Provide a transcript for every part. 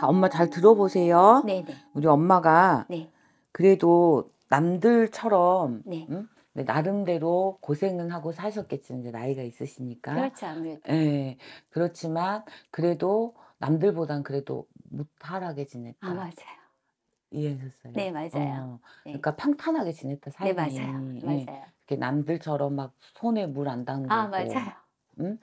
다 엄마 잘 들어보세요. 네네. 우리 엄마가 네. 그래도 남들처럼 네. 응? 네, 나름대로 고생은 하고 사셨겠지 이제 나이가 있으시니까. 그렇지 아무래도. 예. 그렇지만 그래도 남들보단 그래도 무탈하게 지냈다. 아 맞아요. 이해하어요네 맞아요. 어, 네. 그러니까 네. 평탄하게 지냈다 삶이. 네 맞아요. 예. 맞아요. 남들처럼 막 손에 물 안 담그고. 아 맞아요. 응?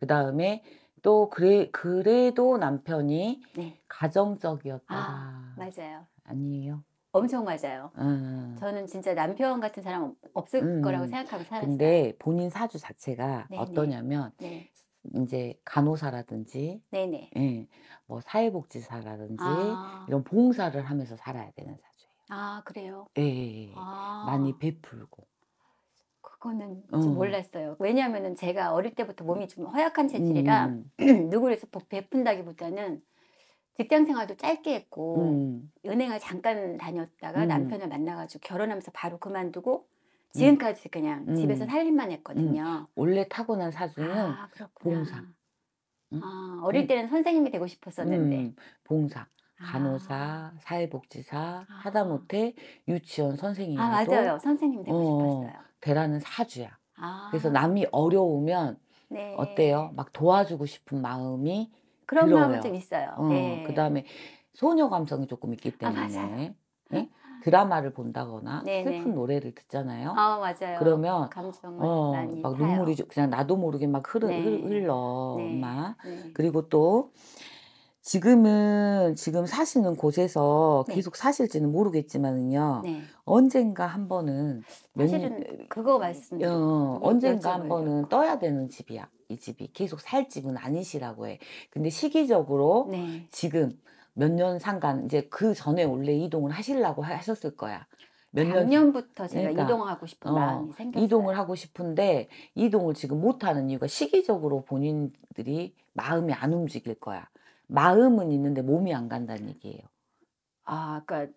그 다음에 또 그래 그래도 남편이 네. 가정적이었다. 아, 맞아요. 아니에요. 엄청 맞아요. 음. 저는 진짜 남편 같은 사람 없을 음. 거라고 음. 생각하고 살았어요. 근데 본인 사주 자체가 네, 네. 어떠냐면 네. 이제 간호사라든지, 네네. 네. 예, 뭐 사회복지사라든지 아. 이런 봉사를 하면서 살아야 되는 사주예요. 아 그래요? 예, 예, 예. 아. 많이 베풀고. 그거는 어. 몰랐어요. 왜냐하면 제가 어릴 때부터 몸이 좀 허약한 체질이라 음. 누구를해서 베푼다기보다는 직장 생활도 짧게 했고 음. 은행을 잠깐 다녔다가 음. 남편을 만나가지고 결혼하면서 바로 그만두고 음. 지금까지 그냥 음. 집에서 살림만 했거든요. 음. 원래 타고난 사주는 아, 봉사. 아, 어릴 때는 선생님이 되고 싶었었는데 봉사. 아. 간호사, 사회복지사, 아. 하다못해 유치원 선생님. 아, 맞아요. 선생님 되고 어, 싶었어요. 대라는 사주야. 아. 그래서 남이 어려우면 네. 어때요? 막 도와주고 싶은 마음이 그런 들어요. 마음은 좀 있어요. 어, 네. 그다음에 소녀 감성이 조금 있기 아, 때문에 아, 네? 드라마를 본다거나 네네. 네. 슬픈 노래를 듣잖아요. 아 맞아요. 그러면 감정을 어, 막 타요. 눈물이 그냥 나도 모르게 막 흐르, 네. 흘러 네. 엄마. 네. 그리고 또 지금은 지금 사시는 곳에서 네. 계속 사실지는 모르겠지만은요. 네. 언젠가 한 번은 사실은 년, 그거 음, 말씀. 어, 언젠가 한 번은 떠야 되는 집이야. 이 집이 계속 살 집은 아니시라고 해. 근데 시기적으로 네. 지금 몇 년 상간 이제 그 전에 원래 이동을 하시려고 하셨을 거야. 몇년부터 제가 그러니까, 이동하고 싶은 어, 마음이 생겼어요. 이동을 하고 싶은데 이동을 지금 못하는 이유가 시기적으로 본인들이 마음이 안 움직일 거야. 마음은 있는데 몸이 안 간다는 얘기예요. 아, 그러니까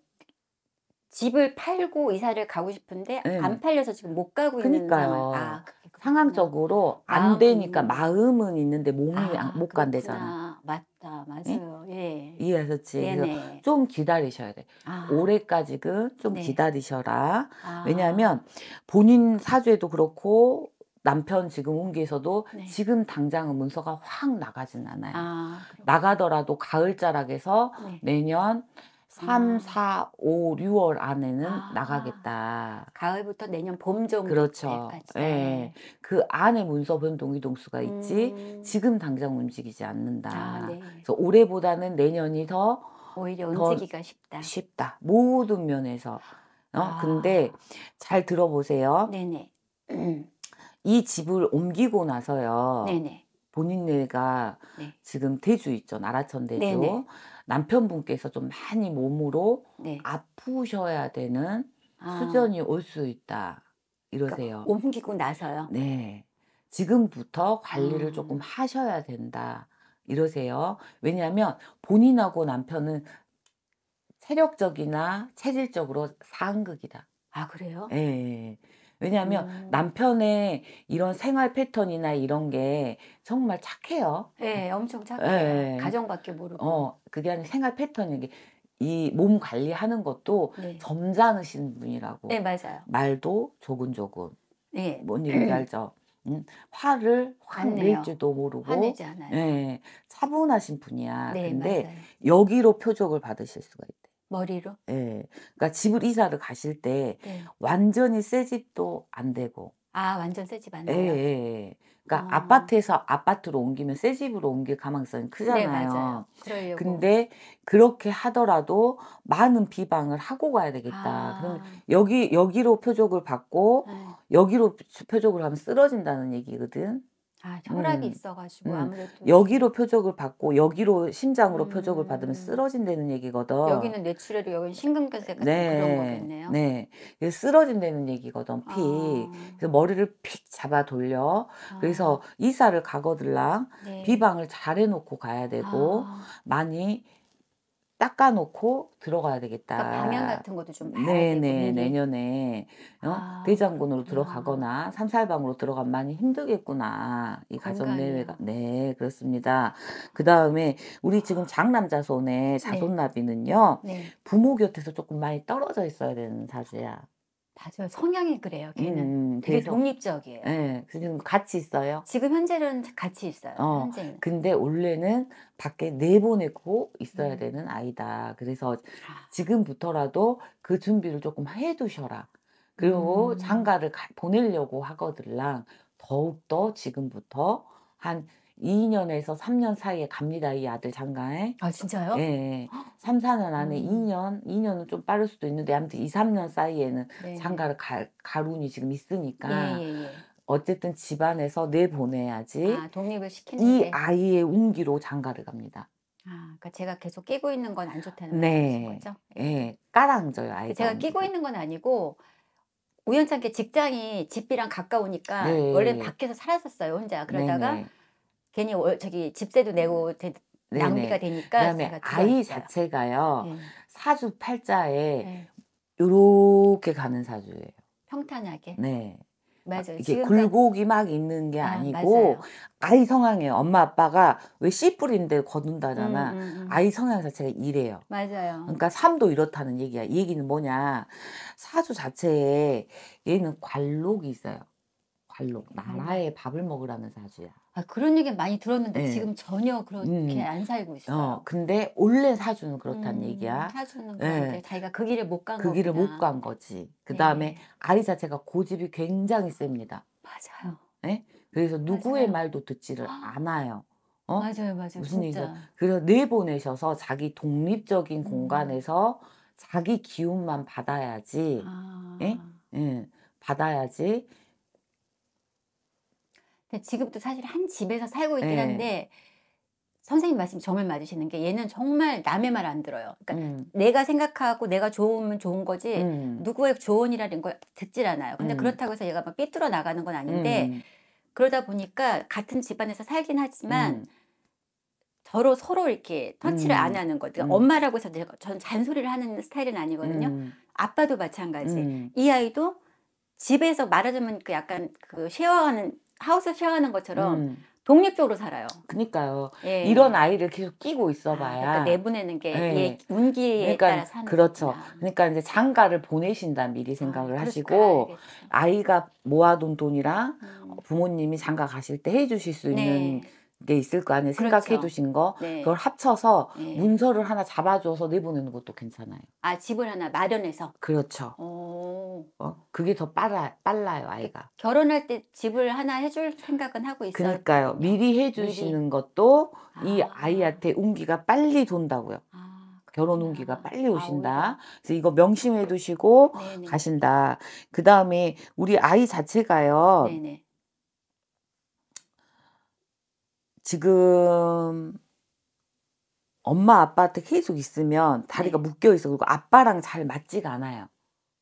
집을 팔고 이사를 가고 싶은데 네. 안 팔려서 지금 못 가고 그러니까요. 있는 상황. 아, 상황적으로 마음은. 되니까 마음은 있는데 몸이 아, 못 간대잖아. 맞다, 예? 맞아요. 네? 예. 이해해서 지좀 기다리셔야 돼. 아. 올해까지는 좀 네. 기다리셔라. 아. 왜냐하면 본인 사주에도 그렇고 남편 지금 온기에서도 네. 지금 당장은 문서가 확 나가진 않아요. 아, 나가더라도 가을 자락에서 네. 내년 3, 아. 4, 5, 6월 안에는 아. 나가겠다. 가을부터 내년 봄 정도 그렇죠. 때 네. 예. 그 안에 문서 변동 이동수가 있지 음. 지금 당장 움직이지 않는다. 아, 네. 그래서 올해보다는 내년이 더 오히려 더 움직이기가 쉽다. 쉽다. 모든 면에서. 어? 아. 근데 잘 들어보세요. 네네. 음. 이 집을 옮기고 나서요. 네네. 본인네가 네. 지금 대주 있죠 나라천 대주 네네. 남편분께서 좀 많이 몸으로 네. 아프셔야 되는 아. 수전이 올 수 있다 그러니까 이러세요. 그러니까 옮기고 나서요. 네. 지금부터 관리를 음. 조금 하셔야 된다 이러세요. 왜냐하면 본인하고 남편은 체력적이나 체질적으로 상극이다. 아 그래요? 네. 왜냐하면 음. 남편의 이런 생활 패턴이나 이런 게 정말 착해요. 네, 엄청 착해요. 네. 가정밖에 모르고. 어, 그게 아니라 생활 패턴이 게이몸 관리하는 것도 네. 점잖으신 분이라고. 네, 맞아요. 말도 조근조근. 네. 예. 뭔얘기 알죠? 음, 화를 확 낼지도 모르고 화내지 않아요. 네, 차분하신 분이야. 네, 근데 맞아요. 여기로 표적을 받으실 수가 있대. 머리로? 예. 그러니까 집을 이사를 가실 때 네. 완전히 새 집도 안 되고. 아 완전 새 집안 예, 돼요? 예, 예. 그러니까 어. 아파트에서 아파트로 옮기면 새 집으로 옮길 가능성이 네, 크잖아요. 네 맞아요. 그러려고. 근데 그렇게 하더라도 많은 비방을 하고 가야 되겠다. 아. 그럼 여기 여기로 표적을 받고 네. 여기로 표적을 하면 쓰러진다는 얘기거든. 아, 혈압이 음. 있어가지고 음. 아무래도 여기로 표적을 받고 여기로 심장으로 음. 표적을 받으면 쓰러진다는 얘기거든. 여기는 뇌출혈이 여기는 심근경색 같은 네. 그런 거겠네요. 네, 쓰러진다는 얘기거든. 픽. 아. 그래서 머리를 픽 잡아 돌려. 아. 그래서 이사를 가거들랑 네. 비방을 잘 해놓고 가야 되고 아. 많이 닦아놓고 들어가야 되겠다. 그러니까 방향 같은 것도 좀 봐야 네네 네, 내년에 어? 아, 대장군으로 들어가거나 삼살방으로 들어가면 많이 힘들겠구나 이 가정 내외가 네 그렇습니다. 그 다음에 우리 지금 장남자손에 네. 자손나비는요 네. 부모 곁에서 조금 많이 떨어져 있어야 되는 사주야. 맞아요. 성향이 그래요. 걔는 음, 음. 되게 독립적이에요. 네, 지금 같이 있어요. 지금 현재는 같이 있어요. 어, 현재 근데 원래는 밖에 내보내고 있어야 음. 되는 아이다. 그래서 아. 지금부터라도 그 준비를 조금 해두셔라. 그리고 음. 장가를 가, 보내려고 하거들랑 더욱더 지금부터 한 2년에서 3년 사이에 갑니다. 이 아들 장가에. 아, 진짜요? 예. 네. 3, 4년 안에 음. 2년, 2년은 좀 빠를 수도 있는데 아무튼 2, 3년 사이에는 네, 네. 장가를 갈 가룬이 지금 있으니까. 예, 예, 예. 어쨌든 집안에서 내보내야지. 아, 독립을 시키는 이 아이의 운기로 장가를 갑니다. 아, 그러니까 제가 계속 끼고 있는 건 안 좋다는 네. 말씀이신 거죠? 예. 까랑져요, 아이가. 제가 끼고 있는 건 아니고 우연찮게 직장이 집이랑 가까우니까 네. 원래 밖에서 살았었어요 혼자 그러다가 네네. 괜히 월, 저기 집세도 음. 내고 되, 낭비가 되니까 그다음에 아이 자체가요 네. 사주 팔자에 예. 요렇게 가는 사주예요. 평탄하게. 네. 맞아요. 이게 굴곡이 막 있는 게 아, 니고 아이 성향이에요. 엄마 아빠가 왜 씨뿔인데 거둔다잖아. 음, 음, 음. 아이 성향 자체가 이래요. 맞아요. 그러니까 삶도 이렇다는 얘기야. 이 얘기는 뭐냐 사주 자체에 얘는 관록이 있어요. 관록 나라의 밥을 먹으라는 사주야. 아, 그런 얘기 많이 들었는데 네. 지금 전혀 그렇게 음. 안 살고 어, 있어요. 어, 근데 원래 사주는 그렇다는 음, 얘기야. 사주는 예. 그런데 자기가 그 길에 못간 거그 길을 못간 그 거지. 그 다음에 네. 아이 자체가 고집이 굉장히 셉니다. 맞아요. 네? 그래서 누구의 맞아요. 말도 듣지를 아. 않아요. 어? 맞아요, 맞아요. 무슨 얘기죠? 그래서 내보내셔서 자기 독립적인 음. 공간에서 자기 기운만 받아야지. 아. 예? 예. 받아야지 지금도 사실 한 집에서 살고 있긴 네. 한데 선생님 말씀 정말 맞으시는 게 얘는 정말 남의 말 안 들어요. 그러니까 음. 내가 생각하고 내가 좋으면 좋은 거지 음. 누구의 조언이라는 걸 듣질 않아요. 근데 음. 그렇다고 해서 얘가 막 삐뚤어 나가는 건 아닌데 음. 그러다 보니까 같은 집안에서 살긴 하지만 음. 서로 서로 이렇게 터치를 음. 안 하는 거. 그러니까 엄마라고 해서 내가 전 잔소리를 하는 스타일은 아니거든요. 아빠도 마찬가지. 이 아이도 집에서 말하자면 그 약간 그 쉐어하는 하우스 쉐어하는 것처럼 음. 독립적으로 살아요. 그니까요. 예. 이런 아이를 계속 끼고 있어봐야 아, 그러니까 내보내는 게 예. 운기에 그러니까, 따라 사는 그렇죠. 거구 그러니까 이제 장가를 보내신다 미리 아, 생각을 아, 하시고 아이가 모아둔 돈이랑 음. 부모님이 장가 가실 때 해주실 수 있는 네. 게 있을 거 아니에요. 그렇죠. 생각해 두신 거 네. 그걸 합쳐서 네. 문서를 하나 잡아줘서 내보내는 것도 괜찮아요. 아 집을 하나 마련해서. 그렇죠. 오. 어 그게 더 빨라 빨라요 그 아이가. 결혼할 때 집을 하나 해줄 생각은 하고 있어요. 그러니까요. 미리 해주시는 것도 아. 이 아이한테 운기가 빨리 돈다고요. 아. 결혼 운기가 빨리 오신다. 그래서 이거 명심해 두시고 네네. 가신다. 그 다음에 우리 아이 자체가요. 네네. 지금 엄마 아빠한테 계속 있으면 다리가 네. 묶여 있어. 그리고 아빠랑 잘 맞지가 않아요.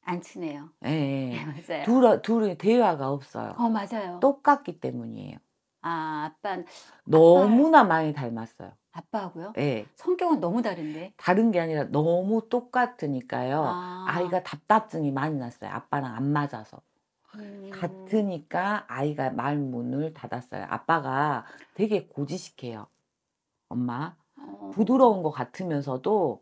안 친해요. 예. 예. 네, 맞아요. 둘, 둘은 대화가 없어요. 어, 맞아요. 똑같기 때문이에요. 아, 아빠 너무나 아빠... 많이 닮았어요. 아빠하고요? 네. 성격은 너무 다른데? 다른 게 아니라 너무 똑같으니까요. 아. 이가 답답증이 많이 났어요. 아빠랑 안 맞아서. 음. 같으니까 아이가 말 문을 닫았어요. 아빠가 되게 고지식해요. 엄마. 어. 부드러운 것 같으면서도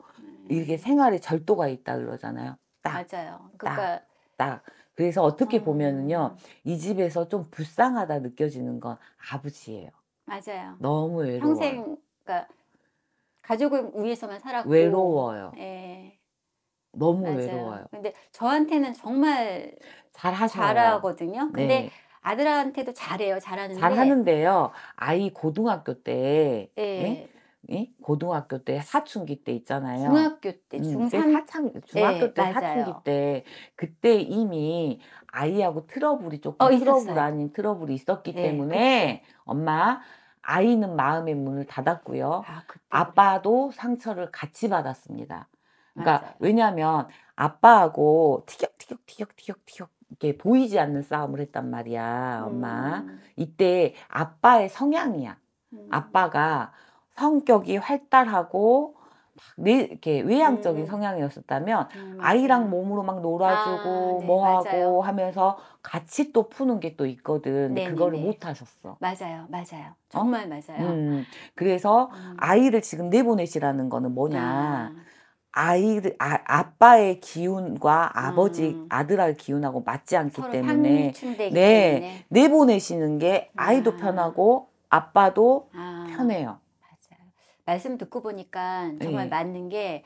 이게 음. 생활에 절도가 있다 그러잖아요. 딱, 맞아요. 그러니까 딱, 딱. 그래서 어떻게 어. 보면은요 이 집에서 좀 불쌍하다 느껴지는 건 아버지예요. 맞아요. 너무 외로워. 평생 그러니까 가족을 위해서만 살았고 외로워요. 예. 너무 맞아요. 외로워요. 근데 저한테는 정말 잘 하셔요. 잘하거든요. 근데 네. 아들한테도 잘해요. 잘하는데. 잘하는데요. 아이 고등학교 때 네. 예? 예? 고등학교 때 사춘기 때 있잖아요. 중학교 때 중삼 음, 사창, 중학교 네, 때 맞아요. 사춘기 때 그때 이미 아이하고 트러블이 조금 어, 트러블 아닌 트러블이 있었기 네. 때문에 그렇죠. 엄마 아이는 마음의 문을 닫았고요. 아, 빠도 상처를 같이 받았습니다. 그러니까 맞아요. 왜냐하면 아빠하고 티격티격 티격티격 티격 이렇게 보이지 않는 싸움을 했단 말이야 엄마. 음. 이때 아빠의 성향이야. 음. 아빠가 성격이 활달하고 내 이렇게 외향적인 음. 성향이었었다면 음. 아이랑 몸으로 막 놀아주고 아, 네, 뭐하고 하면서 같이 또 푸는 게 또 있거든. 네, 그거를 네, 네. 못 하셨어. 맞아요, 맞아요. 어? 정말 어? 맞아요. 음. 그래서 음. 아이를 지금 내보내시라는 거는 뭐냐. 아. 아이들 아, 아빠의 기운과 아버지 음. 아들의 기운하고 맞지 않기 때문에 네 내보내시는 게 아이도 아. 편하고 아빠도 아. 편해요. 맞아요. 말씀 듣고 보니까 정말 네. 맞는 게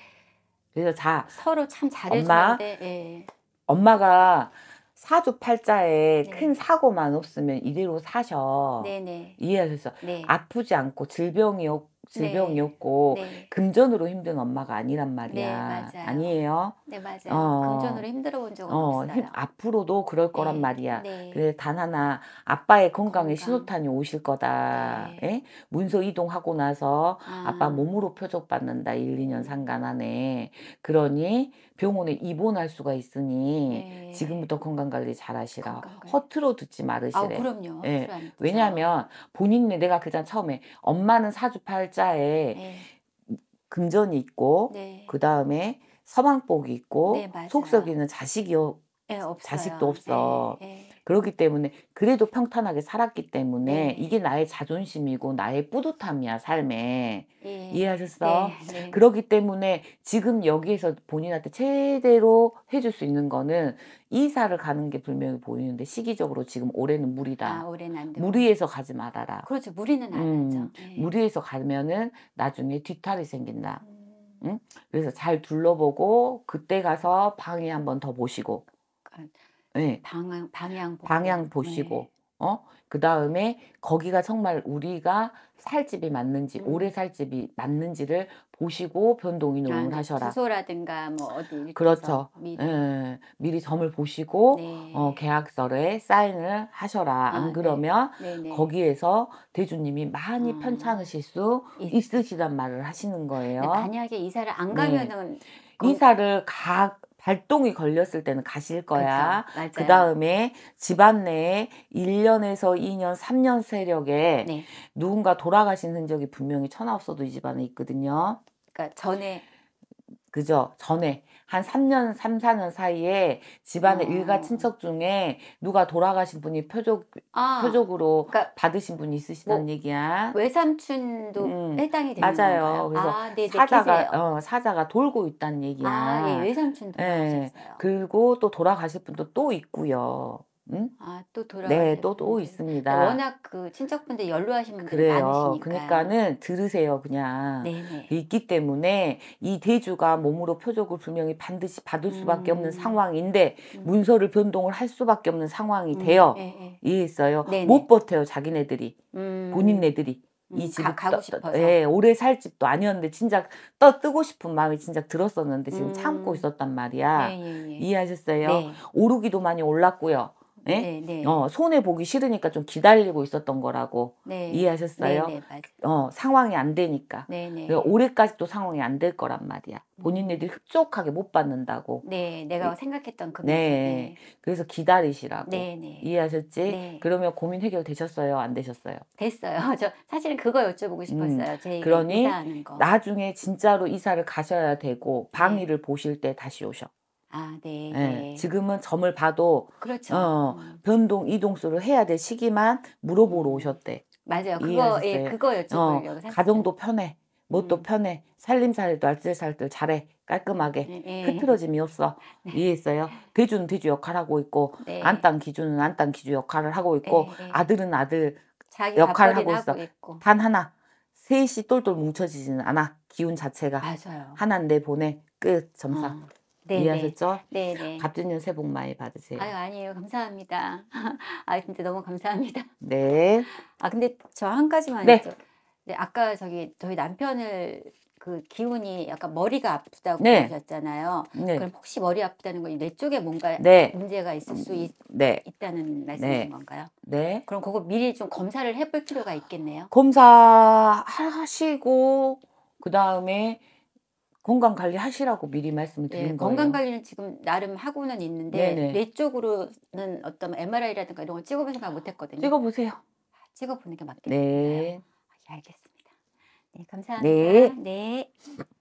그래서 자 서로 참 잘해주는데 엄마, 예. 엄마가 사주팔자에 네. 큰 사고만 없으면 이대로 사셔. 네네. 이해하셨어? 네. 아프지 않고 질병이 없고 질병이었고 네. 네. 금전으로 힘든 엄마가 아니란 말이야. 네, 아니에요 네, 맞아요. 어, 금전으로 힘들어 본 적은 어, 없어요. 힘, 앞으로도 그럴 네. 거란 말이야. 네. 그래 단 하나 아빠의 건강에 건강. 신호탄이 오실 거다. 예? 문서 이동하고 나서 아. 빠 몸으로 표적 받는다. 1, 2년 상관 안에. 그러니 병원에 입원할 수가 있으니 예. 지금부터 건강관리 잘 하시라. 건강관리. 허투루 듣지 마르시래. 아, 그럼요. 예. 왜냐하면 본인이 내가 그전 처음에 엄마는 사주팔자에 예. 금전이 있고 네. 그 다음에 서방복이 있고 네, 속썩이는 자식이 요 예, 자식도 없어. 네, 그렇기 때문에 그래도 평탄하게 살았기 때문에 네. 이게 나의 자존심이고 나의 뿌듯함이야 삶에 예. 이해하셨어? 예. 그렇기 때문에 지금 여기에서 본인한테 최대로 해줄 수 있는 거는 이사를 가는 게 분명히 보이는데 시기적으로 지금 올해는 무리다. 아, 올해는 안되 무리해서 가지 말아라. 그렇죠. 무리는 안 음, 하죠. 예. 무리해서 가면은 나중에 뒤탈이 생긴다. 음. 응? 그래서 잘 둘러보고 그때 가서 방에 한 번 더 보시고. 아. 그러니까 네. 방향, 방향 보 방향 보시고. 네. 어? 그 다음에 거기가 정말 우리가 살 집이 맞는지, 음. 오래 살 집이 맞는지를 보시고 변동이동을 그러니까 아, 뭐 하셔라. 주소라든가 뭐 어디 그렇죠. 예. 미리. 예, 미리 점을 보시고 네. 어, 계약서에 사인을 하셔라. 아, 안 네. 그러면 네. 네, 거기에서 대주님이 많이 아. 편찮으실 수 있... 으시단 말을 하시는 거예요. 만약에 이사를 안 네. 가면은 이사를 가 발동이 걸렸을 때는 가실 거야. 그 다음에 집안 내에 1년에서 2년, 3년 세력에 네. 누군가 돌아가신 흔적이 분명히 천하 없어도 이 집안에 있거든요. 그니까 전에 그죠 전에 한 3년, 3, 4년 사이에 집안의 어. 일가 친척 중에 누가 돌아가신 분이 표적, 아. 표적으로 그러니까 받으신 분이 있으시다는 뭐, 얘기야. 외삼촌도 음. 해당이 되는 맞아요. 건가요? 그래서 아, 네, 사자가 어, 사자가 돌고 있다는 얘기야. 아, 예, 외삼촌도 예. 돌아가셨어요. 그리고 또 돌아가실 분도 또 있고요. 응? 아, 또 돌아가. 네, 또, 또 있습니다. 그러니까 워낙 그 친척분들 연로하신 분들 많으시니까. 그러니까는 들으세요, 그냥. 네네. 네. 있기 때문에 이 대주가 몸으로 표적을 분명히 반드시 받을 수밖에 음. 없는 상황인데 음. 문서를 변동을 할 수밖에 없는 상황이 음. 돼요. 예, 예. 네, 이해했어요? 네네. 못 버텨요, 자기네들이. 음. 본인네들이. 음, 이 집이 가, 고 싶어서 예, 오래 살 집도 아니었는데 진작떠 뜨고 싶은 마음이 진짜 들었었는데 지금 참고 음. 있었단 말이야 예, 네, 네, 이해하셨어요 오르기도 많이 올랐고요 예? 네? 네, 어, 손해 보기 싫으니까 좀 기다리고 있었던 거라고 네. 이해하셨어요? 네, 네, 어, 상황이 안 되니까. 올해까지 도 상황이 안 될 거란 말이야. 본인들이 음. 흡족하게 못 받는다고. 네, 내가 생각했던 금액. 네. 그래서 기다리시라고. 이해하셨지? 그러면 고민 해결 되셨어요? 안 되셨어요? 됐어요. 저 사실은 그거 여쭤보고 음. 싶었어요. 음, 제 그러니 이사하는 거. 나중에 진짜로 이사를 가셔야 되고 방위를 보실 때 다시 오셔. 아, 네, 네. 네. 지금은 점을 봐도 그렇죠. 어, 음. 변동 이동수를 해야 될 시기만 물어보러 음. 오셨대. 맞아요. 그거 예, 그거 여쭤보려고 어, 가정도 편해. 뭣도 음. 편해. 살림살도 알뜰살뜰 잘해. 깔끔하게 네. 흐트러짐이 없어. 네. 이해했어요? 대주는 대주 역할 하고 있고 네. 안땅 기준은 안땅 기준 역할을 하고 있고 아들은 아들 역할을 하고 있어. 하고 단 하나 셋이 똘똘 뭉쳐지지는 않아. 기운 자체가 맞아요. 하나 내 보내 끝 점사. 어. 네네. 네. 이해하셨죠? 네네. 네. 갑진년 새해 복 많이 받으세요. 아유 아니에요 감사합니다. 아 근데 너무 감사합니다. 네. 아 근데 저 한 가지만 네. 여쭤. 네 아까 저기 저희 남편을 그 기운이 약간 머리가 아프다고 네. 그셨잖아요 네. 그럼 혹시 머리 아프다는 건뇌 쪽에 뭔가 네. 문제가 있을 수 음, 있, 네. 다는 말씀인 건가요? 네. 그럼 그거 미리 좀 검사를 해볼 필요가 있겠네요. 검사 하시고 그 다음에 건강 관리 하시라고 미리 말씀을 네, 드린 네, 거예요. 건강 관리는 지금 나름 하고는 있는데 네네. 뇌 쪽으로는 어떤 MRI라든가 이런 걸 찍어본 생각 못 했거든요. 찍어보세요. 찍어보는 게 맞겠네요. 네. 아, 예, 알겠습니다. 네, 감사합니다. 네. 네.